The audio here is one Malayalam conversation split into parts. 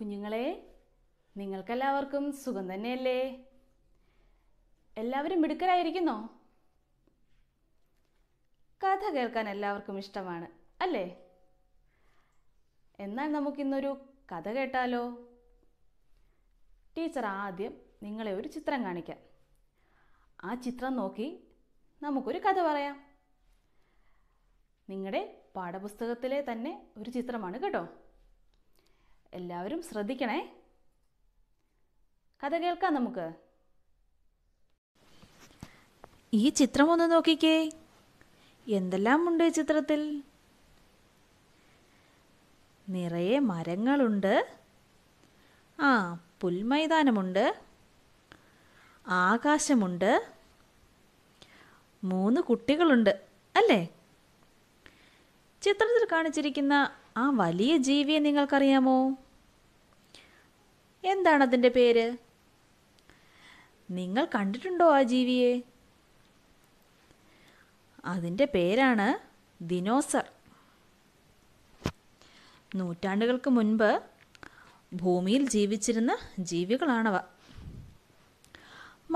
കുഞ്ഞുങ്ങളെ നിങ്ങൾക്കെല്ലാവർക്കും സുഖം തന്നെയല്ലേ എല്ലാവരും മിടുക്കരായിരിക്കുന്നോ കഥ കേൾക്കാൻ എല്ലാവർക്കും ഇഷ്ടമാണ് അല്ലേ എന്നാൽ നമുക്കിന്നൊരു കഥ കേട്ടാലോ ടീച്ചർ ആദ്യം നിങ്ങളെ ഒരു ചിത്രം കാണിക്കാം ആ ചിത്രം നോക്കി നമുക്കൊരു കഥ പറയാം നിങ്ങളുടെ പാഠപുസ്തകത്തിലെ തന്നെ ഒരു ചിത്രമാണ് കേട്ടോ എല്ലാവരും ശ്രദ്ധിക്കണേ കഥ കേൾക്കാം നമുക്ക് ഈ ചിത്രം ഒന്ന് നോക്കിക്കേ എന്തെല്ലാം ഉണ്ട് ഈ ചിത്രത്തിൽ നിറയെ മരങ്ങളുണ്ട് ആ പുൽമൈതാനമുണ്ട് ആകാശമുണ്ട് മൂന്ന് കുട്ടികളുണ്ട് അല്ലേ ചിത്രത്തിൽ കാണിച്ചിരിക്കുന്ന ആ വലിയ ജീവിയെ നിങ്ങൾക്കറിയാമോ എന്താണ് അതിൻ്റെ പേര് നിങ്ങൾ കണ്ടിട്ടുണ്ടോ ആ ജീവിയെ അതിൻ്റെ പേരാണ് ദിനോസർ നൂറ്റാണ്ടുകൾക്ക് മുൻപ് ഭൂമിയിൽ ജീവിച്ചിരുന്ന ജീവികളാണവ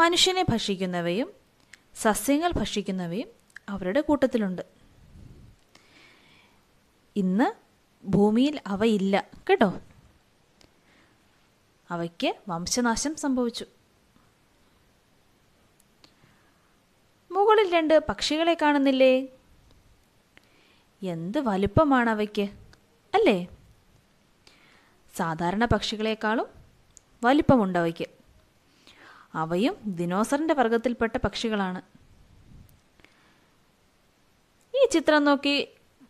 മനുഷ്യനെ ഭക്ഷിക്കുന്നവയും സസ്യങ്ങൾ ഭക്ഷിക്കുന്നവയും അവരുടെ കൂട്ടത്തിലുണ്ട് ഇന്ന് ഭൂമിയിൽ അവയില്ല കേട്ടോ അവയ്ക്ക് വംശനാശം സംഭവിച്ചു മുകളിൽ രണ്ട് പക്ഷികളെ കാണുന്നില്ലേ എന്ത് വലുപ്പമാണ് അവയ്ക്ക് അല്ലേ സാധാരണ പക്ഷികളെക്കാളും വലിപ്പമുണ്ട് അവയ്ക്ക് അവയും ദിനോസറിൻ്റെ വർഗത്തിൽപ്പെട്ട പക്ഷികളാണ് ഈ ചിത്രം നോക്കി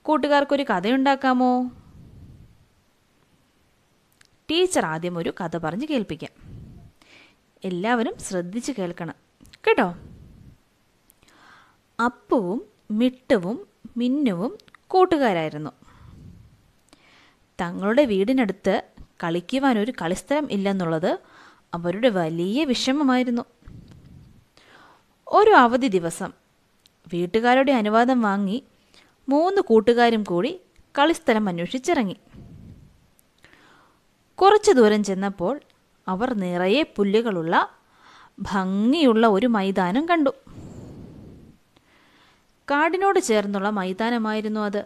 കൂട്ടുകാർക്കൊരു കഥയുണ്ടാക്കാമോ ടീച്ചർ ആദ്യം ഒരു കഥ പറഞ്ഞ് കേൾപ്പിക്കാം എല്ലാവരും ശ്രദ്ധിച്ച് കേൾക്കണം കേട്ടോ അപ്പുവും മിട്ടുവും മിന്നുവും കൂട്ടുകാരായിരുന്നു തങ്ങളുടെ വീടിനടുത്ത് കളിക്കുവാൻ ഒരു കളിസ്ഥലം ഇല്ലെന്നുള്ളത് അവരുടെ വലിയ വിഷമമായിരുന്നു ഒരു അവധി ദിവസം വീട്ടുകാരുടെ അനുവാദം വാങ്ങി മൂന്ന് കൂട്ടുകാരും കൂടി കളിസ്ഥലം അന്വേഷിച്ചിറങ്ങി കുറച്ച് ദൂരം ചെന്നപ്പോൾ അവർ നിറയെ പുല്ലുകളുള്ള ഭംഗിയുള്ള ഒരു മൈതാനം കണ്ടു കാടിനോട് ചേർന്നുള്ള മൈതാനമായിരുന്നു അത്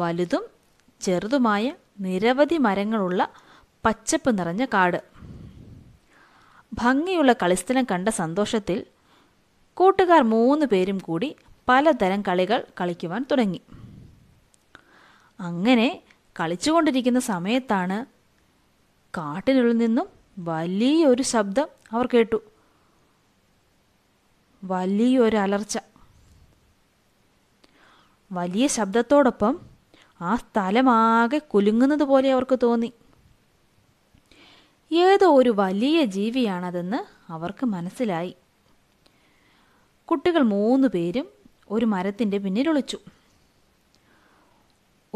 വലുതും ചെറുതുമായ നിരവധി മരങ്ങളുള്ള പച്ചപ്പ് നിറഞ്ഞ കാട് ഭംഗിയുള്ള കളിസ്ഥലം കണ്ട സന്തോഷത്തിൽ കൂട്ടുകാർ മൂന്ന് പേരും കൂടി പലതരം കളികൾ കളിക്കുവാൻ തുടങ്ങി അങ്ങനെ കളിച്ചുകൊണ്ടിരിക്കുന്ന സമയത്താണ് കാട്ടിനുള്ളിൽ നിന്നും വലിയൊരു ശബ്ദം അവർ കേട്ടു വലിയൊരു അലർച്ച വലിയ ശബ്ദത്തോടൊപ്പം ആ സ്ഥലമാകെ കുലുങ്ങുന്നത് പോലെ അവർക്ക് തോന്നി ഏതോ ഒരു വലിയ ജീവിയാണതെന്ന് അവർക്ക് മനസ്സിലായി കുട്ടികൾ മൂന്നു പേരും ഒരു മരത്തിൻ്റെ പിന്നിൽ ഒളിച്ചു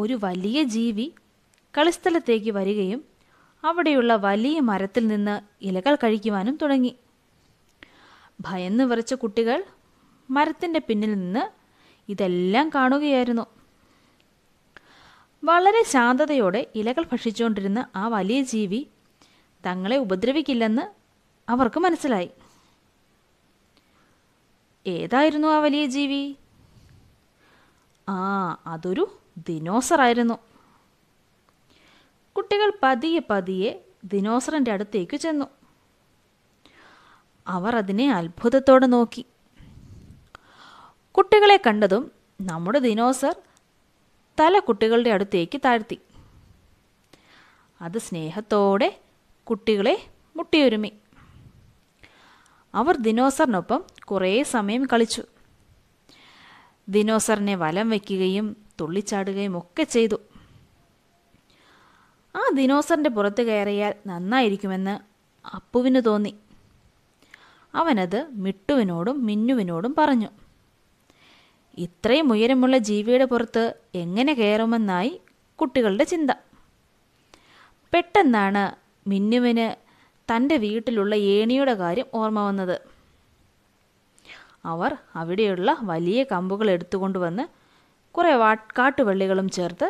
ഒരു വലിയ ജീവി കളിസ്ഥലത്തേക്ക് വരികയും അവിടെയുള്ള വലിയ മരത്തിൽ നിന്ന് ഇലകൾ കഴിക്കുവാനും തുടങ്ങി ഭയന്ന് വിറച്ച കുട്ടികൾ മരത്തിൻ്റെ പിന്നിൽ നിന്ന് ഇതെല്ലാം കാണുകയായിരുന്നു വളരെ ശാന്തതയോടെ ഇലകൾ ഭക്ഷിച്ചുകൊണ്ടിരുന്ന ആ വലിയ ജീവി തങ്ങളെ ഉപദ്രവിക്കില്ലെന്ന് അവർക്ക് മനസ്സിലായി ഏതായിരുന്നു ആ വലിയ ജീവി ആ അതൊരു ദിനോസർ ആയിരുന്നു കുട്ടികൾ പതിയെ പതിയെ ദിനോസറിൻ്റെ അടുത്തേക്ക് ചെന്നു അവർ അതിനെ അത്ഭുതത്തോടെ നോക്കി കുട്ടികളെ കണ്ടതും നമ്മുടെ ദിനോസർ തല കുട്ടികളുടെ അടുത്തേക്ക് താഴ്ത്തി അത് സ്നേഹത്തോടെ കുട്ടികളെ മുട്ടിയൊരുമി അവർ ദിനോസറിനൊപ്പം കുറേ സമയം കളിച്ചു ദിനോസറിനെ വലം വയ്ക്കുകയും തുള്ളിച്ചാടുകയും ഒക്കെ ചെയ്തു ആ ദിനോസറിൻ്റെ പുറത്ത് കയറിയാൽ നന്നായിരിക്കുമെന്ന് അപ്പുവിന് തോന്നി അവനത് മിട്ടുവിനോടും മിന്നുവിനോടും പറഞ്ഞു ഇത്രയും ഉയരമുള്ള ജീവിയുടെ പുറത്ത് എങ്ങനെ കയറുമെന്നായി കുട്ടികളുടെ ചിന്ത പെട്ടെന്നാണ് മിന്നുവിന് തൻ്റെ വീട്ടിലുള്ള ഏണിയുടെ കാര്യം ഓർമ്മ വന്നത് അവർ അവിടെയുള്ള വലിയ കമ്പുകൾ എടുത്തുകൊണ്ടുവന്ന് കുറേ വാ കാട്ടുവള്ളികളും ചേർത്ത്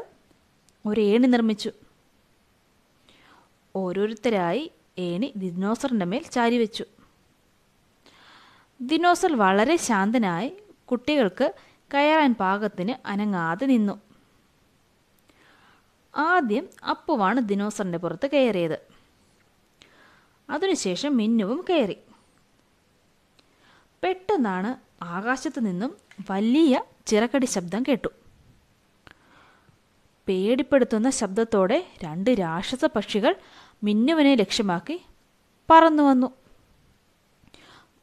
ഒരു ഏണി നിർമ്മിച്ചു ഓരോരുത്തരായി ഏണി ദിനോസറിൻ്റെ മേൽ വെച്ചു ദിനോസർ വളരെ ശാന്തനായി കുട്ടികൾക്ക് കയറാൻ പാകത്തിന് അനങ്ങാതെ നിന്നു ആദ്യം അപ്പുവാണ് ദിനോസറിൻ്റെ പുറത്ത് കയറിയത് അതിനുശേഷം മിന്നുവും കയറി പെട്ടെന്നാണ് ആകാശത്തു നിന്നും വലിയ ചിറകടി ശബ്ദം കേട്ടു പേടിപ്പെടുത്തുന്ന ശബ്ദത്തോടെ രണ്ട് രാക്ഷസ പക്ഷികൾ മിന്നുവിനെ ലക്ഷ്യമാക്കി പറന്നു വന്നു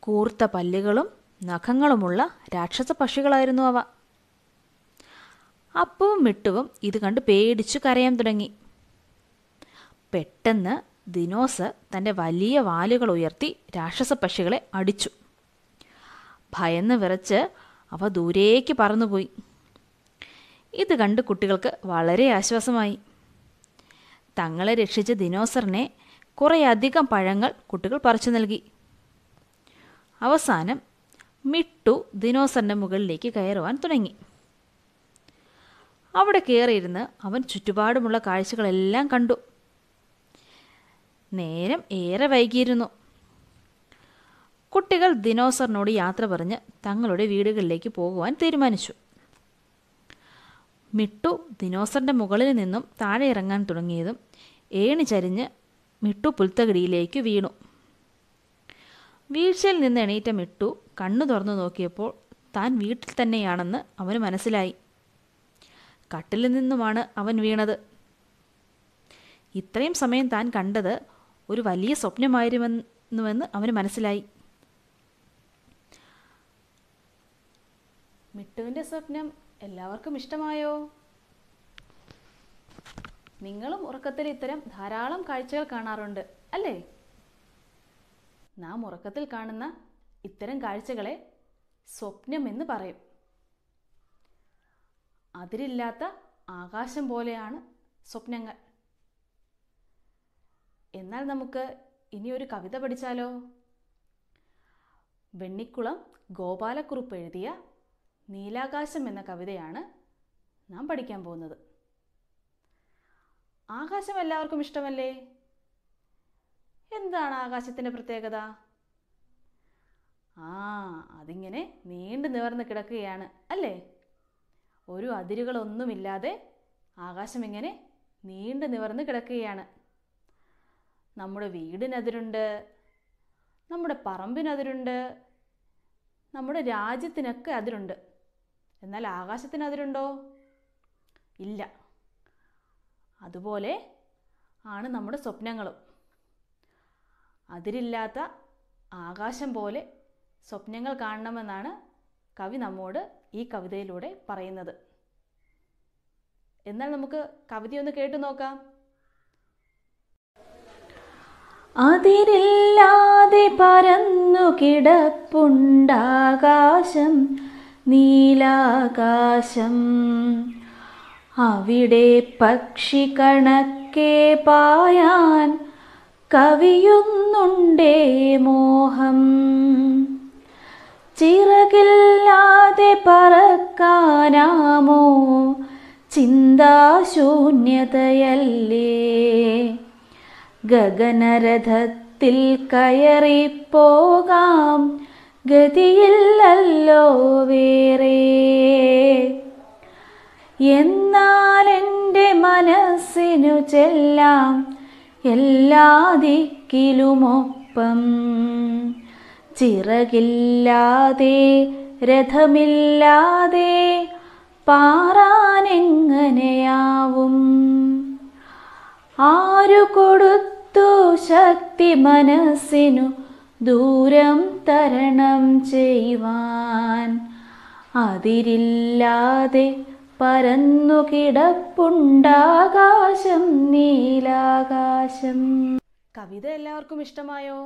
കൂർത്ത പല്ലുകളും നഖങ്ങളുമുള്ള രാക്ഷസ പക്ഷികളായിരുന്നു അവ അപ്പവും മിട്ടുവും ഇത് കണ്ട് പേടിച്ചു കരയാൻ തുടങ്ങി പെട്ടെന്ന് ദിനോസ് തൻ്റെ വലിയ വാലുകൾ ഉയർത്തി രാക്ഷസ പക്ഷികളെ അടിച്ചു ഭയന്ന് വിറച്ച് അവ ദൂരേക്ക് പറന്നുപോയി ഇത് കണ്ട് കുട്ടികൾക്ക് വളരെ ആശ്വാസമായി തങ്ങളെ രക്ഷിച്ച ദിനോസറിനെ കുറേയധികം പഴങ്ങൾ കുട്ടികൾ പറിച്ചു നൽകി അവസാനം മിട്ടു ദിനോസറിൻ്റെ മുകളിലേക്ക് കയറുവാൻ തുടങ്ങി അവിടെ കയറിയിരുന്ന് അവൻ ചുറ്റുപാടുമുള്ള കാഴ്ചകളെല്ലാം കണ്ടു നേരം ഏറെ വൈകിയിരുന്നു കുട്ടികൾ ദിനോസറിനോട് യാത്ര പറഞ്ഞ് തങ്ങളുടെ വീടുകളിലേക്ക് പോകുവാൻ തീരുമാനിച്ചു മിട്ടു ദിനോസറിൻ്റെ മുകളിൽ നിന്നും താഴെ ഇറങ്ങാൻ തുടങ്ങിയതും ഏണി ചരിഞ്ഞ് മിട്ടു പുൽത്തകിടിയിലേക്ക് വീണു വീഴ്ചയിൽ നിന്ന് എണീറ്റ മിട്ടു കണ്ണു തുറന്നു നോക്കിയപ്പോൾ താൻ വീട്ടിൽ തന്നെയാണെന്ന് അവന് മനസ്സിലായി കട്ടിലിൽ നിന്നുമാണ് അവൻ വീണത് ഇത്രയും സമയം താൻ കണ്ടത് ഒരു വലിയ സ്വപ്നമായിരുന്നുവെന്ന് അവന് മനസ്സിലായി മിട്ടുവിൻ്റെ സ്വപ്നം എല്ലാവർക്കും ഇഷ്ടമായോ നിങ്ങളും ഉറക്കത്തിൽ ഇത്തരം ധാരാളം കാഴ്ചകൾ കാണാറുണ്ട് അല്ലേ നാം ഉറക്കത്തിൽ കാണുന്ന ഇത്തരം കാഴ്ചകളെ സ്വപ്നം എന്ന് പറയും അതിരില്ലാത്ത ആകാശം പോലെയാണ് സ്വപ്നങ്ങൾ എന്നാൽ നമുക്ക് ഇനി ഒരു കവിത പഠിച്ചാലോ വെണ്ണിക്കുളം ഗോപാലക്കുറുപ്പ് എഴുതിയ നീലാകാശം എന്ന കവിതയാണ് നാം പഠിക്കാൻ പോകുന്നത് ആകാശം എല്ലാവർക്കും ഇഷ്ടമല്ലേ എന്താണ് ആകാശത്തിൻ്റെ പ്രത്യേകത ആ അതിങ്ങനെ നീണ്ടു നിവർന്ന് കിടക്കുകയാണ് അല്ലേ ഒരു അതിരുകളൊന്നുമില്ലാതെ ആകാശം ഇങ്ങനെ നീണ്ടു നിവർന്ന് കിടക്കുകയാണ് നമ്മുടെ വീടിനതിരുണ്ട് നമ്മുടെ പറമ്പിനതിരുണ്ട് നമ്മുടെ രാജ്യത്തിനൊക്കെ അതിരുണ്ട് എന്നാൽ ആകാശത്തിന് അതിരുണ്ടോ ഇല്ല അതുപോലെ ആണ് നമ്മുടെ സ്വപ്നങ്ങളും അതിരില്ലാത്ത ആകാശം പോലെ സ്വപ്നങ്ങൾ കാണണമെന്നാണ് കവി നമ്മോട് ഈ കവിതയിലൂടെ പറയുന്നത് എന്നാൽ നമുക്ക് കവിതയൊന്ന് കേട്ടു നോക്കാം അതിരില്ലാതെ പരന്നു കിടപ്പുണ്ടാകാശം നീലാകാശം അവിടെ പക്ഷി കണക്കെ പായാൻ കവിയുന്നുണ്ടേ മോഹം ചിറകില്ലാതെ പറക്കാനാമോ ചിന്താശൂന്യതയല്ലേ ഗഗനരഥത്തിൽ കയറിപ്പോകാം ഗതിയില്ലല്ലോ വേറെ എന്നാൽ എൻ്റെ മനസ്സിനു ചെല്ലാം എല്ലാ ദിക്കിലുമൊപ്പം ചിറകില്ലാതെ രഥമില്ലാതെ പാറാനെങ്ങനെയാവും ആരു കൊടുത്തു ശക്തി മനസ്സിനു ദൂരം തരണം ചെയ്യുവാൻ അതിരില്ലാതെ പരന്നു കിടപ്പുണ്ടാകാശം നീലാകാശം കവിത എല്ലാവർക്കും ഇഷ്ടമായോ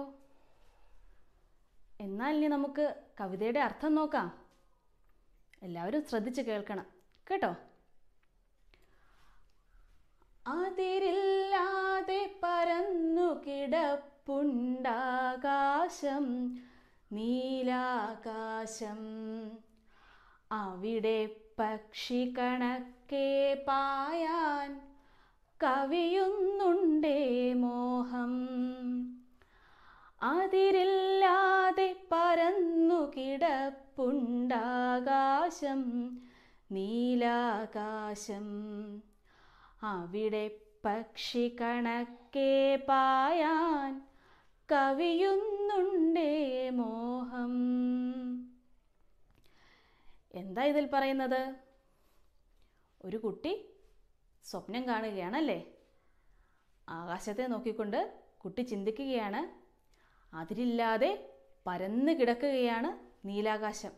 എന്നാൽ ഇനി നമുക്ക് കവിതയുടെ അർത്ഥം നോക്കാം എല്ലാവരും ശ്രദ്ധിച്ച് കേൾക്കണം കേട്ടോ അതിരില്ലാതെ പരന്നു കിടപ്പ് പുണ്ടാകാശം നീലാകാശം അവിടെ പക്ഷി കണക്കെ പായാൻ കവിയുന്നുണ്ടേ മോഹം അതിരില്ലാതെ പരന്നു കിടപ്പുണ്ടാകാശം നീലാകാശം അവിടെ പക്ഷി കണക്കെ പായാൻ കവിയുന്നുണ്ടേ മോഹം എന്താ ഇതിൽ പറയുന്നത് ഒരു കുട്ടി സ്വപ്നം കാണുകയാണല്ലേ ആകാശത്തെ നോക്കിക്കൊണ്ട് കുട്ടി ചിന്തിക്കുകയാണ് അതിരില്ലാതെ പരന്ന് കിടക്കുകയാണ് നീലാകാശം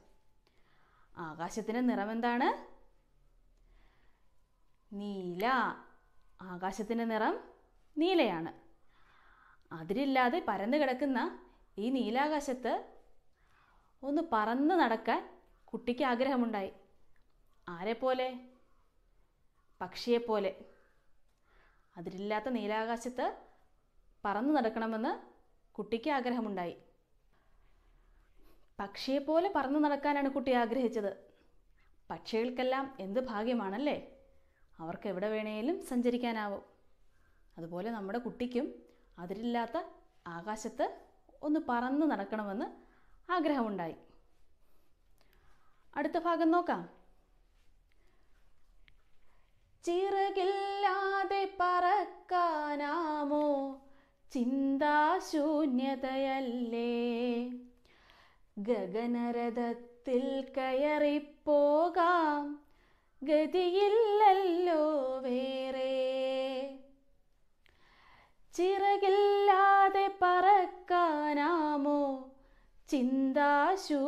ആകാശത്തിൻ്റെ നിറമെന്താണ് നീല ആകാശത്തിൻ്റെ നിറം നീലയാണ് അതിരില്ലാതെ പരന്നു കിടക്കുന്ന ഈ നീലാകാശത്ത് ഒന്ന് പറന്ന് നടക്കാൻ കുട്ടിക്ക് ആഗ്രഹമുണ്ടായി ആരെപ്പോലെ പക്ഷിയെപ്പോലെ അതിരില്ലാത്ത നീലാകാശത്ത് പറന്നു നടക്കണമെന്ന് കുട്ടിക്ക് ആഗ്രഹമുണ്ടായി പക്ഷിയെപ്പോലെ പറന്നു നടക്കാനാണ് കുട്ടി ആഗ്രഹിച്ചത് പക്ഷികൾക്കെല്ലാം എന്ത് ഭാഗ്യമാണല്ലേ അവർക്ക് എവിടെ വേണേലും സഞ്ചരിക്കാനാവും അതുപോലെ നമ്മുടെ കുട്ടിക്കും അതിരില്ലാത്ത ആകാശത്ത് ഒന്ന് പറന്ന് നടക്കണമെന്ന് ആഗ്രഹമുണ്ടായി അടുത്ത ഭാഗം നോക്കാം ചിറകില്ലാതെ പറക്കാനാമോ ചിന്താശൂന്യതയല്ലേ ഗഗനരഥത്തിൽ കയറിപ്പോകാം ഗതിയില്ലല്ലോ വേറെ ചിന്താശൂന്യതയല്ലേ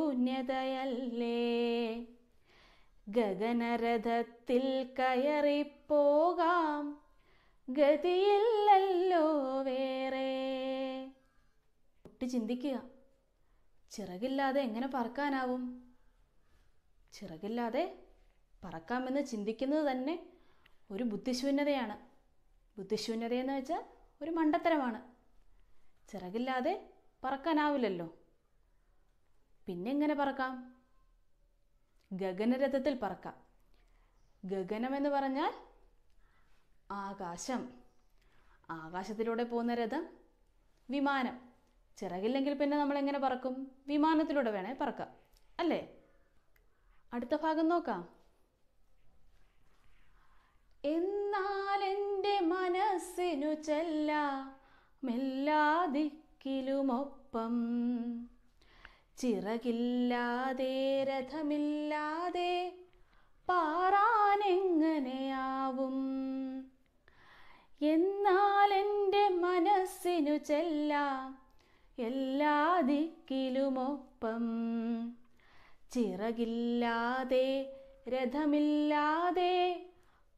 ഗഗനരഥത്തിൽ കയറിപ്പോകാം ഗതിയില്ലല്ലോ വേറെ ഒട്ടി ചിന്തിക്കുക ചിറകില്ലാതെ എങ്ങനെ പറക്കാനാവും ചിറകില്ലാതെ പറക്കാമെന്ന് ചിന്തിക്കുന്നത് തന്നെ ഒരു ബുദ്ധിശൂന്യതയാണ് ബുദ്ധിശൂന്യതയെന്ന് വെച്ചാൽ ഒരു മണ്ടത്തരമാണ് ചിറകില്ലാതെ പറക്കാനാവില്ലല്ലോ പിന്നെങ്ങനെ പറക്കാം ഗഗനരഥത്തിൽ പറക്കാം ഗഗനം എന്ന് പറഞ്ഞാൽ ആകാശം ആകാശത്തിലൂടെ പോകുന്ന രഥം വിമാനം ചിറകില്ലെങ്കിൽ പിന്നെ നമ്മൾ എങ്ങനെ പറക്കും വിമാനത്തിലൂടെ വേണേൽ പറക്കാം അല്ലേ അടുത്ത ഭാഗം നോക്കാം എന്നാൽ എൻ്റെ മനസ്സിനു ചെല്ല മെല്ലാ ദിക്കിലുമൊപ്പം ചിറകില്ലാതെ രഥമില്ലാതെ പാറാനെങ്ങനെയാവും എന്നാൽ എൻ്റെ മനസ്സിനു ചെല്ല എല്ലാ ദിക്കിലുമൊപ്പം ചിറകില്ലാതെ രഥമില്ലാതെ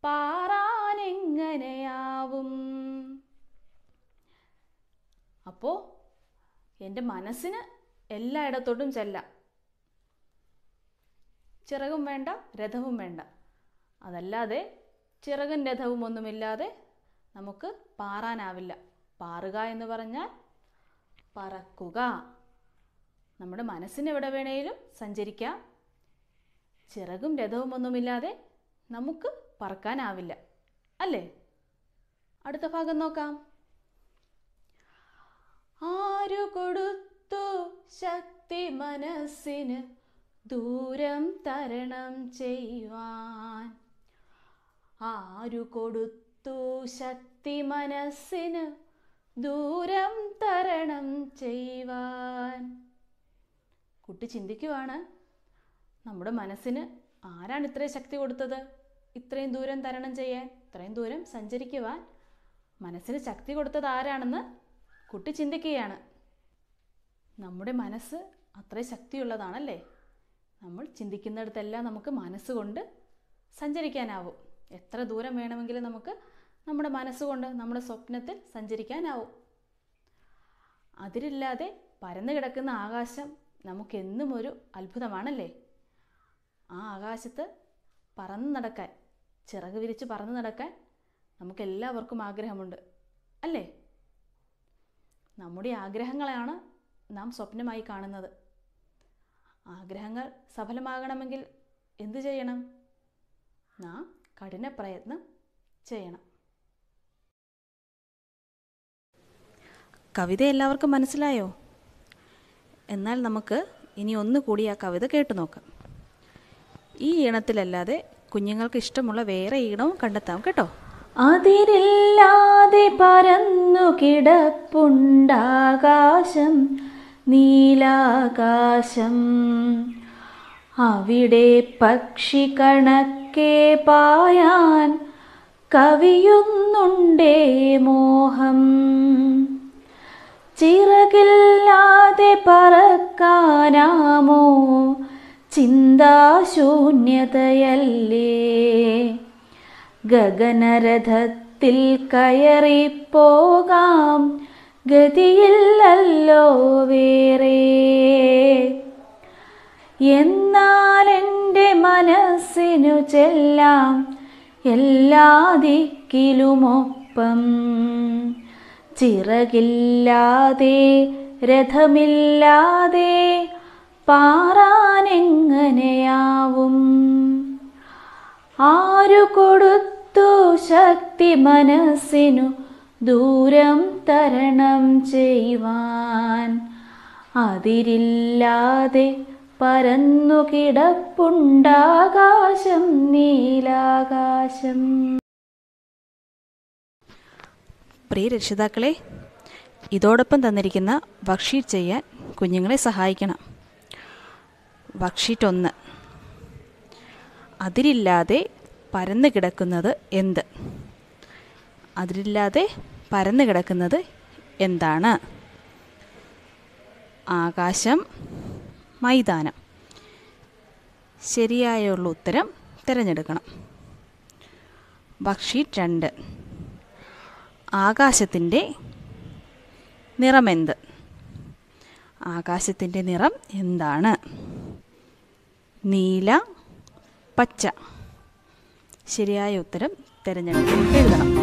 പാറാനെങ്ങനെയാവും അപ്പോൾ എൻ്റെ മനസ്സിന് എല്ലായിടത്തോട്ടും ചെല്ലാം ചിറകും വേണ്ട രഥവും വേണ്ട അതല്ലാതെ ചിറകും രഥവും ഒന്നുമില്ലാതെ നമുക്ക് പാറാനാവില്ല പാറുക എന്ന് പറഞ്ഞാൽ പറക്കുക നമ്മുടെ മനസ്സിന് എവിടെ വേണേലും സഞ്ചരിക്കാം ചിറകും രഥവും ഒന്നുമില്ലാതെ നമുക്ക് പറക്കാനാവില്ല അല്ലേ അടുത്ത ഭാഗം നോക്കാം ആരു കൊടുത്തു ത്തു ശക്തി മനസ്സിന് ദൂരം തരണം ചെയ്യുവാൻ ആരു കൊടുത്തു ശക്തി മനസ്സിന് ദൂരം തരണം ചെയ്യുവാൻ കുട്ടി ചിന്തിക്കുവാണ് നമ്മുടെ മനസ്സിന് ആരാണ് ഇത്രയും ശക്തി കൊടുത്തത് ഇത്രയും ദൂരം തരണം ചെയ്യാൻ ഇത്രയും ദൂരം സഞ്ചരിക്കുവാൻ മനസ്സിന് ശക്തി കൊടുത്തത് ആരാണെന്ന് കുട്ടി ചിന്തിക്കുകയാണ് നമ്മുടെ മനസ്സ് അത്ര ശക്തിയുള്ളതാണല്ലേ നമ്മൾ ചിന്തിക്കുന്നിടത്തെല്ലാം നമുക്ക് മനസ്സുകൊണ്ട് സഞ്ചരിക്കാനാവും എത്ര ദൂരം വേണമെങ്കിലും നമുക്ക് നമ്മുടെ മനസ്സുകൊണ്ട് നമ്മുടെ സ്വപ്നത്തിൽ സഞ്ചരിക്കാനാവും അതിരില്ലാതെ പരന്നു കിടക്കുന്ന ആകാശം നമുക്കെന്നും ഒരു അത്ഭുതമാണല്ലേ ആ ആകാശത്ത് പറന്നു നടക്കാൻ ചിറക് വിരിച്ച് പറന്നു നടക്കാൻ നമുക്കെല്ലാവർക്കും ആഗ്രഹമുണ്ട് അല്ലേ നമ്മുടെ ആഗ്രഹങ്ങളാണ് നാം സ്വപ്നമായി കാണുന്നത് ആഗ്രഹങ്ങൾ സഫലമാകണമെങ്കിൽ എന്തു ചെയ്യണം നാം കഠിന പ്രയത്നം ചെയ്യണം കവിത എല്ലാവർക്കും മനസ്സിലായോ എന്നാൽ നമുക്ക് ഇനി ഒന്നുകൂടി ആ കവിത കേട്ടു നോക്കാം ഈ ഈണത്തിലല്ലാതെ കുഞ്ഞുങ്ങൾക്ക് ഇഷ്ടമുള്ള വേറെ ഈണവും കണ്ടെത്താം കേട്ടോ അതിരില്ലാതെ പരന്നു കിടപ്പുണ്ടാകാശം നീലാകാശം അവിടെ പക്ഷി കണക്കെ പായാൻ കവിയുന്നുണ്ടേ മോഹം ചിറകില്ലാതെ പറക്കാനാമോ ചിന്താശൂന്യതയല്ലേ ഗഗനരഥത്തിൽ കയറിപ്പോകാം ഗതിയില്ലല്ലോ വേറെ എൻ്റെ മനസ്സിനു ചെല്ലാം എല്ലാ ദിക്കിലുമൊപ്പം ചിറകില്ലാതെ രഥമില്ലാതെ പാറാനെങ്ങനെയാവും ആരു കൊടുത്തു ശക്തി മനസ്സിനു ദൂരം തരണം ചെയ്യുവാൻ അതിരില്ലാതെ പരന്നു കിടപ്പുണ്ടാകാശം നീലാകാശം പ്രിയ രക്ഷിതാക്കളെ ഇതോടൊപ്പം തന്നിരിക്കുന്ന വർക്ക്ഷീറ്റ് ചെയ്യാൻ കുഞ്ഞുങ്ങളെ സഹായിക്കണം വർക്ക്ഷീറ്റ് ഒന്ന് അതിരില്ലാതെ പരന്നു കിടക്കുന്നത് എന്ത് അതിരില്ലാതെ പരന്നു കിടക്കുന്നത് എന്താണ് ആകാശം മൈതാനം ശരിയായുള്ള ഉത്തരം തിരഞ്ഞെടുക്കണം ബക്ഷീറ്റ് രണ്ട് ആകാശത്തിൻ്റെ നിറമെന്ത് ആകാശത്തിൻ്റെ നിറം എന്താണ് നീല പച്ച ശരിയായ ഉത്തരം തിരഞ്ഞെടുക്കണം എഴുതണം